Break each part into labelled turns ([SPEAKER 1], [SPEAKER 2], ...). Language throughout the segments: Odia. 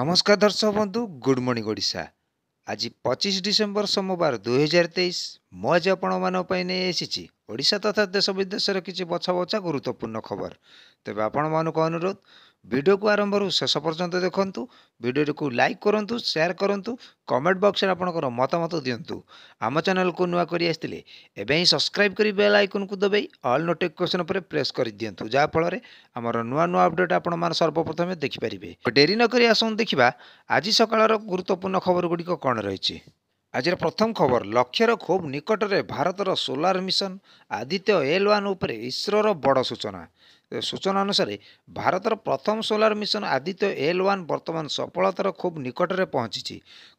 [SPEAKER 1] ନମସ୍କାର ଦର୍ଶକ ବନ୍ଧୁ ଗୁଡ଼୍ ମର୍ଣ୍ଣିଂ ଓଡ଼ିଶା ଆଜି ପଚିଶ ଡିସେମ୍ବର ସୋମବାର ଦୁଇହଜାର ତେଇଶ ମୁଁ ଆଜି ଆପଣମାନଙ୍କ ପାଇଁ ନେଇ ଆସିଛି ଓଡ଼ିଶା ତଥା ଦେଶ ବିଦେଶର କିଛି ବଛା ବଛା ଗୁରୁତ୍ୱପୂର୍ଣ୍ଣ ଖବର ତେବେ ଆପଣମାନଙ୍କୁ ଅନୁରୋଧ ଭିଡ଼ିଓକୁ ଆରମ୍ଭରୁ ଶେଷ ପର୍ଯ୍ୟନ୍ତ ଦେଖନ୍ତୁ ଭିଡ଼ିଓଟିକୁ ଲାଇକ୍ କରନ୍ତୁ ସେୟାର କରନ୍ତୁ କମେଣ୍ଟ ବକ୍ସରେ ଆପଣଙ୍କର ମତାମତ ଦିଅନ୍ତୁ ଆମ ଚ୍ୟାନେଲକୁ ନୂଆ କରି ଆସିଥିଲେ ଏବେ ହିଁ ସବସ୍କ୍ରାଇବ୍ କରି ବେଲ୍ ଆଇକନ୍କୁ ଦବାଇ ଅଲ୍ ନୋଟିଫିକେସନ୍ ଉପରେ ପ୍ରେସ୍ କରିଦିଅନ୍ତୁ ଯାହାଫଳରେ ଆମର ନୂଆ ନୂଆ ଅପଡ଼େଟ୍ ଆପଣମାନେ ସର୍ବପ୍ରଥମେ ଦେଖିପାରିବେ ଡେରି ନ କରି ଆସନ୍ତୁ ଦେଖିବା ଆଜି ସକାଳର ଗୁରୁତ୍ୱପୂର୍ଣ୍ଣ ଖବରଗୁଡ଼ିକ କ'ଣ ରହିଛି ଆଜିର ପ୍ରଥମ ଖବର ଲକ୍ଷ୍ୟର ଖୁବ୍ ନିକଟରେ ଭାରତର solar mission Aditya L one ଉପରେ ଇସ୍ରୋର ବଡ଼ ସୂଚନା ସୂଚନା ଅନୁସାରେ ଭାରତର ପ୍ରଥମ solar mission Aditya L one ବର୍ତ୍ତମାନ ସଫଳତାର ଖୁବ୍ ନିକଟରେ ପହଞ୍ଚିଛି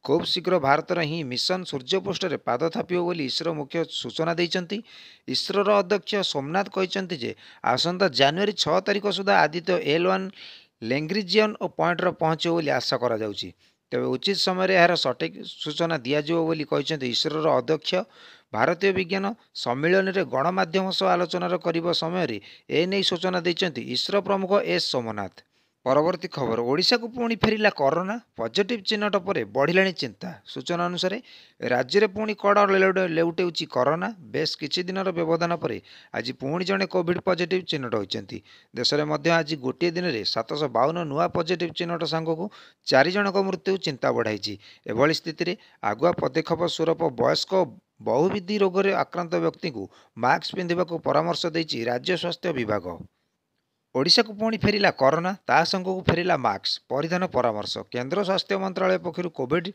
[SPEAKER 1] ଖୁବ୍ ଶୀଘ୍ର ଭାରତର ହିଁ ମିଶନ ସୂର୍ଯ୍ୟପୃଷ୍ଠରେ ପାଦ ଥାପିବ ବୋଲି ଇସ୍ରୋ ମୁଖ୍ୟ ସୂଚନା ଦେଇଛନ୍ତି ଇସ୍ରୋର ଅଧ୍ୟକ୍ଷ ସୋମନାଥ କହିଛନ୍ତି ଯେ ଆସନ୍ତା ଜାନୁଆରୀ ଛଅ ତାରିଖ ସୁଦ୍ଧା ଆଦିତ୍ୟ ଏଲ୍ ୱାନ୍ ଲେଙ୍ଗ୍ରିଜିଅନ୍ ଓ ପଏଣ୍ଟର ପହଞ୍ଚିବ ବୋଲି ଆଶା କରାଯାଉଛି ତେବେ ଉଚିତ ସମୟରେ ଏହାର ସଠିକ୍ ସୂଚନା ଦିଆଯିବ ବୋଲି କହିଛନ୍ତି ଇସ୍ରୋର ଅଧ୍ୟକ୍ଷ ଭାରତୀୟ ବିଜ୍ଞାନ ସମ୍ମିଳନୀରେ ଗଣମାଧ୍ୟମ ସହ ଆଲୋଚନା କରିବା ସମୟରେ ଏ ନେଇ ସୂଚନା ଦେଇଛନ୍ତି ଇସ୍ରୋ ପ୍ରମୁଖ ଏସ୍ ସୋମନାଥ ପରବର୍ତ୍ତୀ ଖବର ଓଡ଼ିଶାକୁ ପୁଣି ଫେରିଲା କରୋନା ପଜିଟିଭ୍ ଚିହ୍ନଟ ପରେ ବଢ଼ିଲାଣି ଚିନ୍ତା ସୂଚନା ଅନୁସାରେ ରାଜ୍ୟରେ ପୁଣି କଡ଼ ଲେଉଟେଉଛି କରୋନା ବେଶ୍ କିଛି ଦିନର ବ୍ୟବଧାନ ପରେ ଆଜି ପୁଣି ଜଣେ କୋଭିଡ୍ ପଜିଟିଭ୍ ଚିହ୍ନଟ ହୋଇଛନ୍ତି ଦେଶରେ ମଧ୍ୟ ଆଜି ଗୋଟିଏ ଦିନରେ ସାତଶହ ବାଉନ ନୂଆ ପଜିଟିଭ୍ ଚିହ୍ନଟ ସାଙ୍ଗକୁ ଚାରି ଜଣଙ୍କ ମୃତ୍ୟୁ ଚିନ୍ତା ବଢ଼ାଇଛି ଏଭଳି ସ୍ଥିତିରେ ଆଗୁଆ ପଦକ୍ଷେପ ସ୍ୱରୂପ ବୟସ୍କ ବହୁବିଧି ରୋଗରେ ଆକ୍ରାନ୍ତ ବ୍ୟକ୍ତିଙ୍କୁ ମାସ୍କ ପିନ୍ଧିବାକୁ ପରାମର୍ଶ ଦେଇଛି ରାଜ୍ୟ ସ୍ୱାସ୍ଥ୍ୟ ବିଭାଗ ଓଡ଼ିଶାକୁ ପୁଣି ଫେରିଲା କରୋନା ତା ସାଙ୍ଗକୁ ଫେରିଲା ମାସ୍କ ପରିଧାନ ପରାମର୍ଶ କେନ୍ଦ୍ର ସ୍ୱାସ୍ଥ୍ୟ ମନ୍ତ୍ରଣାଳୟ ପକ୍ଷରୁ କୋଭିଡ୍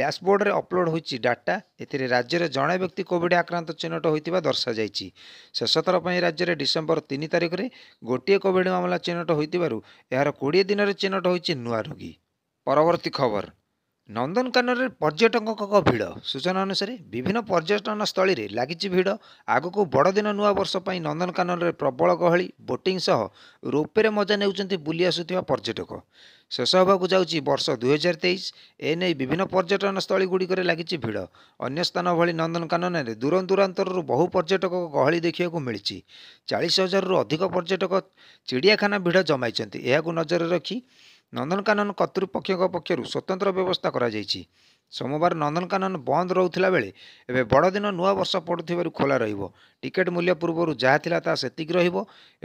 [SPEAKER 1] ଡ୍ୟାସ୍ବୋର୍ଡରେ ଅପଲୋଡ଼ ହୋଇଛି ଡାଟା ଏଥିରେ ରାଜ୍ୟରେ ଜଣେ ବ୍ୟକ୍ତି କୋଭିଡ୍ ଆକ୍ରାନ୍ତ ଚିହ୍ନଟ ହୋଇଥିବା ଦର୍ଶାଯାଇଛି ଶେଷଥର ପାଇଁ ରାଜ୍ୟରେ ଡିସେମ୍ବର ତିନି ତାରିଖରେ ଗୋଟିଏ କୋଭିଡ୍ ମାମଲା ଚିହ୍ନଟ ହୋଇଥିବାରୁ ଏହାର କୋଡ଼ିଏ ଦିନରେ ଚିହ୍ନଟ ହୋଇଛି ନୂଆ ରୋଗୀ ପରବର୍ତ୍ତୀ ଖବର ନନ୍ଦନକାନନରେ ପର୍ଯ୍ୟଟକଙ୍କ ଭିଡ଼ ସୂଚନା ଅନୁସାରେ ବିଭିନ୍ନ ପର୍ଯ୍ୟଟନ ସ୍ଥଳୀରେ ଲାଗିଛି ଭିଡ଼ ଆଗକୁ ବଡ଼ଦିନ ନୂଆ ବର୍ଷ ପାଇଁ ନନ୍ଦନକାନନରେ ପ୍ରବଳ ଗହଳି ବୋଟିଂ ସହ ରୋପେରେ ମଜା ନେଉଛନ୍ତି ବୁଲି ଆସୁଥିବା ପର୍ଯ୍ୟଟକ ଶେଷ ହେବାକୁ ଯାଉଛି ବର୍ଷ ଦୁଇହଜାର ତେଇଶ ଏ ନେଇ ବିଭିନ୍ନ ପର୍ଯ୍ୟଟନ ସ୍ଥଳୀ ଗୁଡ଼ିକରେ ଲାଗିଛି ଭିଡ଼ ଅନ୍ୟ ସ୍ଥାନ ଭଳି ନନ୍ଦନକାନନରେ ଦୂରଦୂରାନ୍ତରରୁ ବହୁ ପର୍ଯ୍ୟଟକ ଗହଳି ଦେଖିବାକୁ ମିଳିଛି ଚାଳିଶ ହଜାରରୁ ଅଧିକ ପର୍ଯ୍ୟଟକ ଚିଡ଼ିଆଖାନା ଭିଡ଼ ଜମାଇଛନ୍ତି ଏହାକୁ ନଜରରେ ରଖି ନନ୍ଦନକାନନ କର୍ତ୍ତୃପକ୍ଷଙ୍କ ପକ୍ଷରୁ ସ୍ୱତନ୍ତ୍ର ବ୍ୟବସ୍ଥା କରାଯାଇଛି ସୋମବାର ନନ୍ଦନକାନନ ବନ୍ଦ ରହୁଥିଲା ବେଳେ ଏବେ ବଡ଼ଦିନ ନୂଆ ବର୍ଷ ପଡ଼ୁଥିବାରୁ ଖୋଲା ରହିବ ଟିକେଟ୍ ମୂଲ୍ୟ ପୂର୍ବରୁ ଯାହା ଥିଲା ତାହା ସେତିକି ରହିବ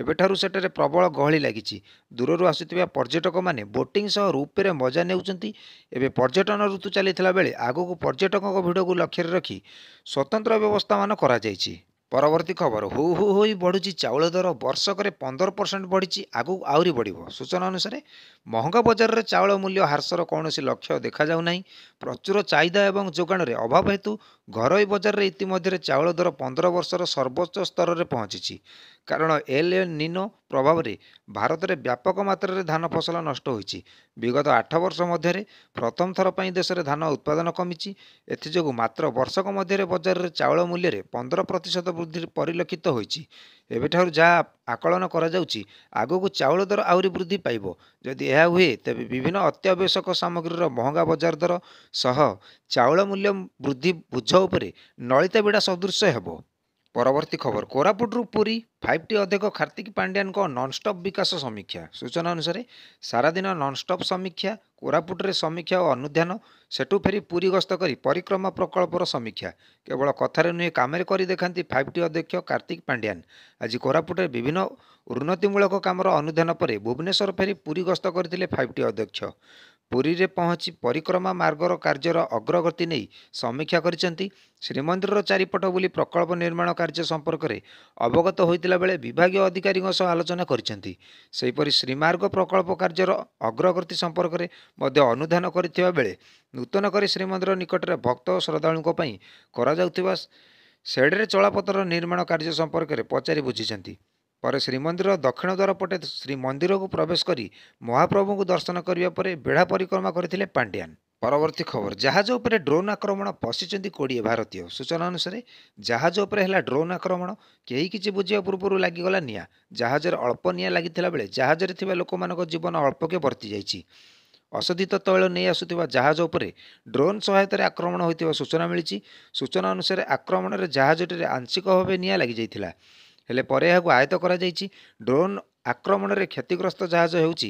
[SPEAKER 1] ଏବେଠାରୁ ସେଠାରେ ପ୍ରବଳ ଗହଳି ଲାଗିଛି ଦୂରରୁ ଆସୁଥିବା ପର୍ଯ୍ୟଟକମାନେ ବୋଟିଂ ସହ ରୂପେରେ ମଜା ନେଉଛନ୍ତି ଏବେ ପର୍ଯ୍ୟଟନ ଋତୁ ଚାଲିଥିଲା ବେଳେ ଆଗକୁ ପର୍ଯ୍ୟଟକଙ୍କ ଭିଡ଼କୁ ଲକ୍ଷ୍ୟରେ ରଖି ସ୍ୱତନ୍ତ୍ର ବ୍ୟବସ୍ଥାମାନ କରାଯାଇଛି ପରବର୍ତ୍ତୀ ଖବର ହୁ ହୁ ହୋଇ ବଢ଼ୁଛି ଚାଉଳ ଦର ବର୍ଷକରେ ପନ୍ଦର ପରସେଣ୍ଟ ବଢ଼ିଛି ଆଗକୁ ଆହୁରି ବଢ଼ିବ ସୂଚନା ଅନୁସାରେ ମହଙ୍ଗା ବଜାରରେ ଚାଉଳ ମୂଲ୍ୟ ହ୍ରାସର କୌଣସି ଲକ୍ଷ୍ୟ ଦେଖାଯାଉନାହିଁ ପ୍ରଚୁର ଚାହିଦା ଏବଂ ଯୋଗାଣରେ ଅଭାବ ହେତୁ ଘରୋଇ ବଜାରରେ ଇତିମଧ୍ୟରେ ଚାଉଳ ଦର ପନ୍ଦର ବର୍ଷର ସର୍ବୋଚ୍ଚ ସ୍ତରରେ ପହଞ୍ଚିଛି କାରଣ ଏଲ୍ ଏନ୍ ନିନୋ ପ୍ରଭାବରେ ଭାରତରେ ବ୍ୟାପକ ମାତ୍ରାରେ ଧାନ ଫସଲ ନଷ୍ଟ ହୋଇଛି ବିଗତ ଆଠ ବର୍ଷ ମଧ୍ୟରେ ପ୍ରଥମ ଥର ପାଇଁ ଦେଶରେ ଧାନ ଉତ୍ପାଦନ କମିଛି ଏଥିଯୋଗୁଁ ମାତ୍ର ବର୍ଷକ ମଧ୍ୟରେ ବଜାରରେ ଚାଉଳ ମୂଲ୍ୟରେ ପନ୍ଦର ପ୍ରତିଶତ ବୃଦ୍ଧି ପରିଲକ୍ଷିତ ହୋଇଛି ଏବେଠାରୁ ଯାହା ଆକଳନ କରାଯାଉଛି ଆଗକୁ ଚାଉଳ ଦର ଆହୁରି ବୃଦ୍ଧି ପାଇବ ଯଦି ଏହା ହୁଏ ତେବେ ବିଭିନ୍ନ ଅତ୍ୟାବଶ୍ୟକ ସାମଗ୍ରୀର ମହଙ୍ଗା ବଜାର ଦର ସହ ଚାଉଳ ମୂଲ୍ୟ ବୃଦ୍ଧି ବୋଝ ଉପରେ ନଳିତା ବିଡ଼ା ସଦୃଶ ହେବ ପରବର୍ତ୍ତୀ ଖବର କୋରାପୁଟରୁ ପୁରୀ ଫାଇଭ୍ ଟି ଅଧ୍ୟକ୍ଷ କାର୍ତ୍ତିକ ପାଣ୍ଡିଆନଙ୍କ ନନ୍ଷ୍ଟପ୍ ବିକାଶ ସମୀକ୍ଷା ସୂଚନା ଅନୁସାରେ ସାରାଦିନ ନନ୍ଷ୍ଟପ୍ ସମୀକ୍ଷା କୋରାପୁଟରେ ସମୀକ୍ଷା ଓ ଅନୁଧ୍ୟାନ ସେଠୁ ଫେରି ପୁରୀ ଗସ୍ତ କରି ପରିକ୍ରମା ପ୍ରକଳ୍ପର ସମୀକ୍ଷା କେବଳ କଥାରେ ନୁହେଁ କାମରେ କରି ଦେଖାନ୍ତି ଫାଇଭ୍ ଟି ଅଧ୍ୟକ୍ଷ କାର୍ତ୍ତିକ ପାଣ୍ଡିଆନ ଆଜି କୋରାପୁଟରେ ବିଭିନ୍ନ ଉନ୍ନତିମୂଳକ କାମର ଅନୁଧ୍ୟାନ ପରେ ଭୁବନେଶ୍ୱର ଫେରି ପୁରୀ ଗସ୍ତ କରିଥିଲେ ଫାଇଭ୍ ଟି ଅଧ୍ୟକ୍ଷ ପୁରୀରେ ପହଞ୍ଚି ପରିକ୍ରମା ମାର୍ଗର କାର୍ଯ୍ୟର ଅଗ୍ରଗତି ନେଇ ସମୀକ୍ଷା କରିଛନ୍ତି ଶ୍ରୀମନ୍ଦିରର ଚାରିପଟ ବୁଲି ପ୍ରକଳ୍ପ ନିର୍ମାଣ କାର୍ଯ୍ୟ ସମ୍ପର୍କରେ ଅବଗତ ହୋଇଥିଲା ବେଳେ ବିଭାଗୀୟ ଅଧିକାରୀଙ୍କ ସହ ଆଲୋଚନା କରିଛନ୍ତି ସେହିପରି ଶ୍ରୀମାର୍ଗ ପ୍ରକଳ୍ପ କାର୍ଯ୍ୟର ଅଗ୍ରଗତି ସମ୍ପର୍କରେ ମଧ୍ୟ ଅନୁଧ୍ୟାନ କରିଥିବା ବେଳେ ନୂତନ କରି ଶ୍ରୀମନ୍ଦିର ନିକଟରେ ଭକ୍ତ ଓ ଶ୍ରଦ୍ଧାଳୁଙ୍କ ପାଇଁ କରାଯାଉଥିବା ସେଡ଼ରେ ଚଳାପଥର ନିର୍ମାଣ କାର୍ଯ୍ୟ ସମ୍ପର୍କରେ ପଚାରି ବୁଝିଛନ୍ତି ପରେ ଶ୍ରୀମନ୍ଦିର ଦକ୍ଷିଣ ଦ୍ୱାର ପଟେ ଶ୍ରୀମନ୍ଦିରକୁ ପ୍ରବେଶ କରି ମହାପ୍ରଭୁଙ୍କୁ ଦର୍ଶନ କରିବା ପରେ ବେଢ଼ା ପରିକ୍ରମା କରିଥିଲେ ପାଣ୍ଡିଆନ ପରବର୍ତ୍ତୀ ଖବର ଜାହାଜ ଉପରେ ଡ୍ରୋନ୍ ଆକ୍ରମଣ ପଶିଛନ୍ତି କୋଡ଼ିଏ ଭାରତୀୟ ସୂଚନା ଅନୁସାରେ ଜାହାଜ ଉପରେ ହେଲା ଡ୍ରୋନ୍ ଆକ୍ରମଣ କେହି କିଛି ବୁଝିବା ପୂର୍ବରୁ ଲାଗିଗଲା ନିଆଁ ଜାହାଜରେ ଅଳ୍ପ ନିଆଁ ଲାଗିଥିଲା ବେଳେ ଜାହାଜରେ ଥିବା ଲୋକମାନଙ୍କ ଜୀବନ ଅଳ୍ପକେ ବର୍ତ୍ତି ଯାଇଛି ଅଶୋଧିତ ତୈଳ ନେଇ ଆସୁଥିବା ଜାହାଜ ଉପରେ ଡ୍ରୋନ୍ ସହାୟତାରେ ଆକ୍ରମଣ ହୋଇଥିବା ସୂଚନା ମିଳିଛି ସୂଚନା ଅନୁସାରେ ଆକ୍ରମଣରେ ଜାହାଜଟିରେ ଆଂଶିକ ଭାବେ ନିଆଁ ଲାଗିଯାଇଥିଲା ହେଲେ ପରେ ଏହାକୁ ଆୟତ୍ତ କରାଯାଇଛି ଡ୍ରୋନ୍ ଆକ୍ରମଣରେ କ୍ଷତିଗ୍ରସ୍ତ ଜାହାଜ ହେଉଛି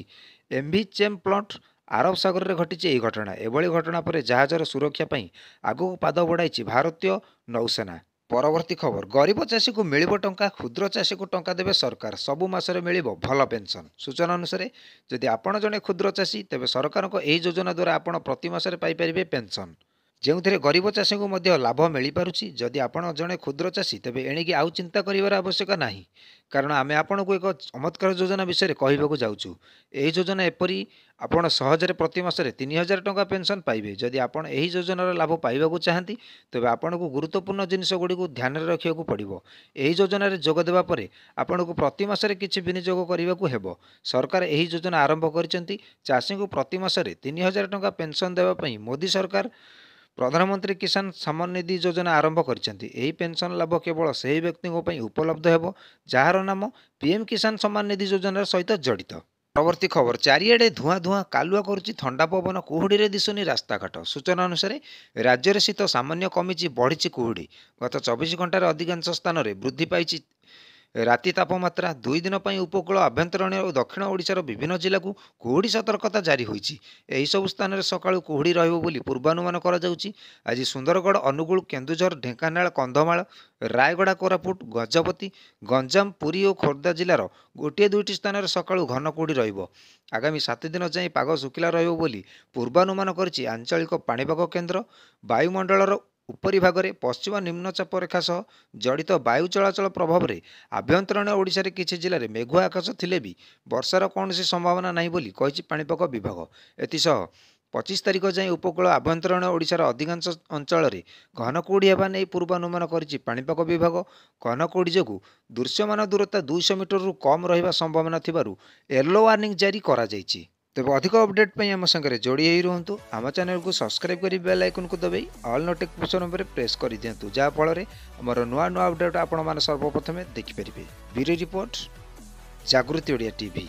[SPEAKER 1] ଏମ୍ଭି ଚେମ୍ ପ୍ଲଣ୍ଟ ଆରବ ସାଗରରେ ଘଟିଛି ଏହି ଘଟଣା ଏଭଳି ଘଟଣା ପରେ ଜାହାଜର ସୁରକ୍ଷା ପାଇଁ ଆଗକୁ ପାଦ ବଢ଼ାଇଛି ଭାରତୀୟ ନୌସେନା ପରବର୍ତ୍ତୀ ଖବର ଗରିବ ଚାଷୀକୁ ମିଳିବ ଟଙ୍କା କ୍ଷୁଦ୍ର ଚାଷୀକୁ ଟଙ୍କା ଦେବେ ସରକାର ସବୁ ମାସରେ ମିଳିବ ଭଲ ପେନ୍ସନ୍ ସୂଚନା ଅନୁସାରେ ଯଦି ଆପଣ ଜଣେ କ୍ଷୁଦ୍ର ଚାଷୀ ତେବେ ସରକାରଙ୍କ ଏହି ଯୋଜନା ଦ୍ୱାରା ଆପଣ ପ୍ରତି ମାସରେ ପାଇପାରିବେ ପେନ୍ସନ୍ ଯେଉଁଥିରେ ଗରିବ ଚାଷୀଙ୍କୁ ମଧ୍ୟ ଲାଭ ମିଳିପାରୁଛି ଯଦି ଆପଣ ଜଣେ କ୍ଷୁଦ୍ର ଚାଷୀ ତେବେ ଏଣିକି ଆଉ ଚିନ୍ତା କରିବାର ଆବଶ୍ୟକ ନାହିଁ କାରଣ ଆମେ ଆପଣଙ୍କୁ ଏକ ଚମତ୍କାର ଯୋଜନା ବିଷୟରେ କହିବାକୁ ଯାଉଛୁ ଏହି ଯୋଜନା ଏପରି ଆପଣ ସହଜରେ ପ୍ରତି ମାସରେ ତିନି ହଜାର ଟଙ୍କା ପେନ୍ସନ୍ ପାଇବେ ଯଦି ଆପଣ ଏହି ଯୋଜନାର ଲାଭ ପାଇବାକୁ ଚାହାନ୍ତି ତେବେ ଆପଣଙ୍କୁ ଗୁରୁତ୍ୱପୂର୍ଣ୍ଣ ଜିନିଷ ଗୁଡ଼ିକୁ ଧ୍ୟାନରେ ରଖିବାକୁ ପଡ଼ିବ ଏହି ଯୋଜନାରେ ଯୋଗ ଦେବା ପରେ ଆପଣଙ୍କୁ ପ୍ରତି ମାସରେ କିଛି ବିନିଯୋଗ କରିବାକୁ ହେବ ସରକାର ଏହି ଯୋଜନା ଆରମ୍ଭ କରିଛନ୍ତି ଚାଷୀଙ୍କୁ ପ୍ରତି ମାସରେ ତିନି ହଜାର ଟଙ୍କା ପେନ୍ସନ୍ ଦେବା ପାଇଁ ମୋଦି ସରକାର ପ୍ରଧାନମନ୍ତ୍ରୀ କିଷାନ ସମ୍ମାନ ନିଧି ଯୋଜନା ଆରମ୍ଭ କରିଛନ୍ତି ଏହି ପେନ୍ସନ୍ ଲାଭ କେବଳ ସେହି ବ୍ୟକ୍ତିଙ୍କ ପାଇଁ ଉପଲବ୍ଧ ହେବ ଯାହାର ନାମ ପିଏମ୍ କିଷାନ ସମ୍ମାନ ନିଧି ଯୋଜନାର ସହିତ ଜଡ଼ିତ ପରବର୍ତ୍ତୀ ଖବର ଚାରିଆଡ଼େ ଧୂଆଁ ଧୂଆଁ କାଲୁଆ କରୁଛି ଥଣ୍ଡା ପବନ କୁହୁଡ଼ିରେ ଦିଶୁନି ରାସ୍ତାଘାଟ ସୂଚନା ଅନୁସାରେ ରାଜ୍ୟରେ ଶୀତ ସାମାନ୍ୟ କମିଛି ବଢ଼ିଛି କୁହୁଡ଼ି ଗତ ଚବିଶ ଘଣ୍ଟାରେ ଅଧିକାଂଶ ସ୍ଥାନରେ ବୃଦ୍ଧି ପାଇଛି ରାତି ତାପମାତ୍ରା ଦୁଇ ଦିନ ପାଇଁ ଉପକୂଳ ଆଭ୍ୟନ୍ତରୀଣ ଓ ଦକ୍ଷିଣ ଓଡ଼ିଶାର ବିଭିନ୍ନ ଜିଲ୍ଲାକୁ କୁହୁଡ଼ି ସତର୍କତା ଜାରି ହୋଇଛି ଏହିସବୁ ସ୍ଥାନରେ ସକାଳୁ କୁହୁଡ଼ି ରହିବ ବୋଲି ପୂର୍ବାନୁମାନ କରାଯାଉଛି ଆଜି ସୁନ୍ଦରଗଡ଼ ଅନୁଗୁଳ କେନ୍ଦୁଝର ଢେଙ୍କାନାଳ କନ୍ଧମାଳ ରାୟଗଡ଼ା କୋରାପୁଟ ଗଜପତି ଗଞ୍ଜାମ ପୁରୀ ଓ ଖୋର୍ଦ୍ଧା ଜିଲ୍ଲାର ଗୋଟିଏ ଦୁଇଟି ସ୍ଥାନରେ ସକାଳୁ ଘନ କୁହୁଡ଼ି ରହିବ ଆଗାମୀ ସାତ ଦିନ ଯାଏଁ ପାଗ ଶୁଖିଲା ରହିବ ବୋଲି ପୂର୍ବାନୁମାନ କରିଛି ଆଞ୍ଚଳିକ ପାଣିପାଗ କେନ୍ଦ୍ର ବାୟୁମଣ୍ଡଳର ଉପରି ଭାଗରେ ପଶ୍ଚିମ ନିମ୍ନଚାପ ରେଖା ସହ ଜଡ଼ିତ ବାୟୁ ଚଳାଚଳ ପ୍ରଭାବରେ ଆଭ୍ୟନ୍ତରୀଣ ଓଡ଼ିଶାରେ କିଛି ଜିଲ୍ଲାରେ ମେଘୁଆ ଆକାଶ ଥିଲେ ବି ବର୍ଷାର କୌଣସି ସମ୍ଭାବନା ନାହିଁ ବୋଲି କହିଛି ପାଣିପାଗ ବିଭାଗ ଏଥିସହ ପଚିଶ ତାରିଖ ଯାଏଁ ଉପକୂଳ ଆଭ୍ୟନ୍ତରୀଣ ଓଡ଼ିଶାର ଅଧିକାଂଶ ଅଞ୍ଚଳରେ ଘନ କୁହୁଡ଼ି ହେବା ନେଇ ପୂର୍ବାନୁମାନ କରିଛି ପାଣିପାଗ ବିଭାଗ ଘନ କୁହୁଡ଼ି ଯୋଗୁଁ ଦୃଶ୍ୟମାନ ଦୂରତା ଦୁଇଶହ ମିଟରରୁ କମ୍ ରହିବା ସମ୍ଭାବନା ଥିବାରୁ ୟେଲୋ ୱାର୍ଣ୍ଣିଂ ଜାରି କରାଯାଇଛି ତେବେ ଅଧିକ ଅପଡେଟ୍ ପାଇଁ ଆମ ସାଙ୍ଗରେ ଯୋଡ଼ି ହୋଇ ରୁହନ୍ତୁ ଆମ ଚ୍ୟାନେଲକୁ ସବସ୍କ୍ରାଇବ୍ କରି ବେଲ୍ ଆଇକନ୍କୁ ଦବାଇ ଅଲ୍ ନୋଟିଫିକେସନ୍ ଉପରେ ପ୍ରେସ୍ କରିଦିଅନ୍ତୁ ଯାହାଫଳରେ ଆମର ନୂଆ ନୂଆ ଅପଡେଟ୍ ଆପଣମାନେ ସର୍ବପ୍ରଥମେ ଦେଖିପାରିବେ bureau report Jagruti Odia TV